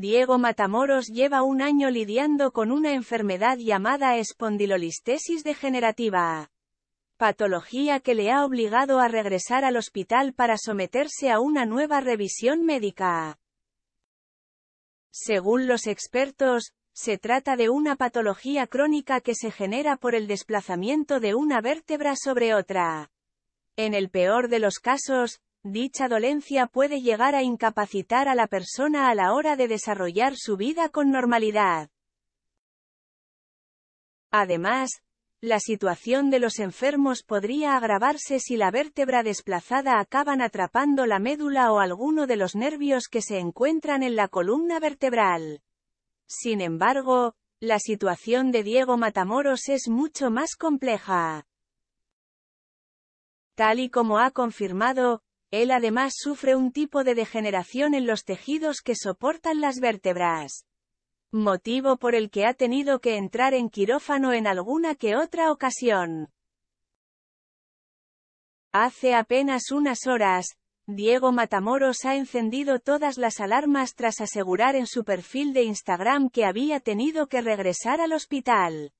Diego Matamoros lleva un año lidiando con una enfermedad llamada espondilolistesis degenerativa. Patología que le ha obligado a regresar al hospital para someterse a una nueva revisión médica. Según los expertos, se trata de una patología crónica que se genera por el desplazamiento de una vértebra sobre otra. En el peor de los casos, Dicha dolencia puede llegar a incapacitar a la persona a la hora de desarrollar su vida con normalidad. Además, la situación de los enfermos podría agravarse si la vértebra desplazada acaban atrapando la médula o alguno de los nervios que se encuentran en la columna vertebral. Sin embargo, la situación de Diego Matamoros es mucho más compleja. Tal y como ha confirmado, él además sufre un tipo de degeneración en los tejidos que soportan las vértebras. Motivo por el que ha tenido que entrar en quirófano en alguna que otra ocasión. Hace apenas unas horas, Diego Matamoros ha encendido todas las alarmas tras asegurar en su perfil de Instagram que había tenido que regresar al hospital.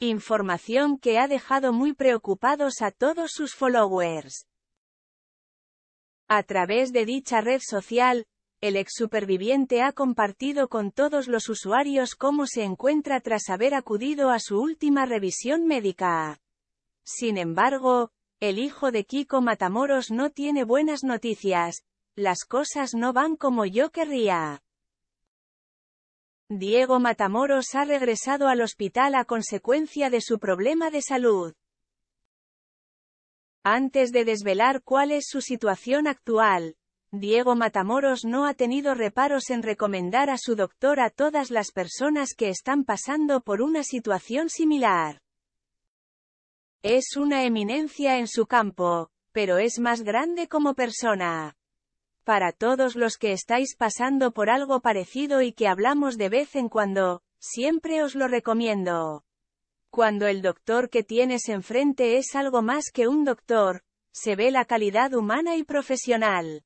Información que ha dejado muy preocupados a todos sus followers. A través de dicha red social, el ex superviviente ha compartido con todos los usuarios cómo se encuentra tras haber acudido a su última revisión médica. Sin embargo, el hijo de Kiko Matamoros no tiene buenas noticias, las cosas no van como yo querría. Diego Matamoros ha regresado al hospital a consecuencia de su problema de salud. Antes de desvelar cuál es su situación actual, Diego Matamoros no ha tenido reparos en recomendar a su doctor a todas las personas que están pasando por una situación similar. Es una eminencia en su campo, pero es más grande como persona. Para todos los que estáis pasando por algo parecido y que hablamos de vez en cuando, siempre os lo recomiendo. Cuando el doctor que tienes enfrente es algo más que un doctor, se ve la calidad humana y profesional.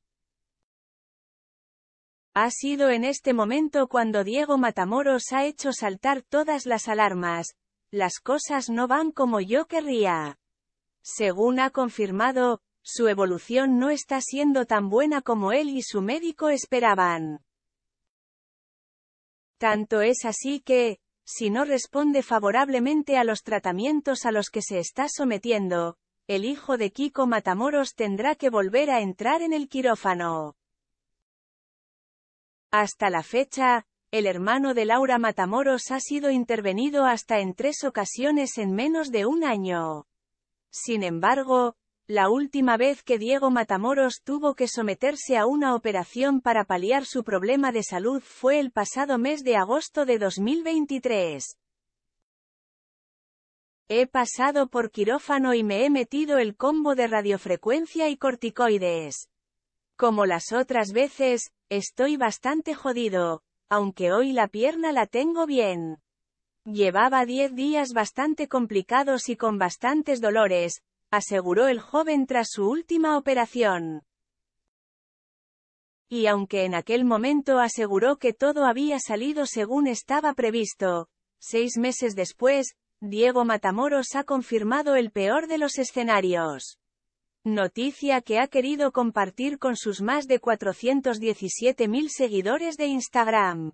Ha sido en este momento cuando Diego Matamoros ha hecho saltar todas las alarmas. Las cosas no van como yo querría. Según ha confirmado, su evolución no está siendo tan buena como él y su médico esperaban. Tanto es así que, si no responde favorablemente a los tratamientos a los que se está sometiendo, el hijo de Kiko Matamoros tendrá que volver a entrar en el quirófano. Hasta la fecha, el hermano de Laura Matamoros ha sido intervenido hasta en tres ocasiones en menos de un año. Sin embargo, la última vez que Diego Matamoros tuvo que someterse a una operación para paliar su problema de salud fue el pasado mes de agosto de 2023. He pasado por quirófano y me he metido el combo de radiofrecuencia y corticoides. Como las otras veces, estoy bastante jodido, aunque hoy la pierna la tengo bien. Llevaba 10 días bastante complicados y con bastantes dolores, aseguró el joven tras su última operación. Y aunque en aquel momento aseguró que todo había salido según estaba previsto, seis meses después, Diego Matamoros ha confirmado el peor de los escenarios. Noticia que ha querido compartir con sus más de 417.000 seguidores de Instagram.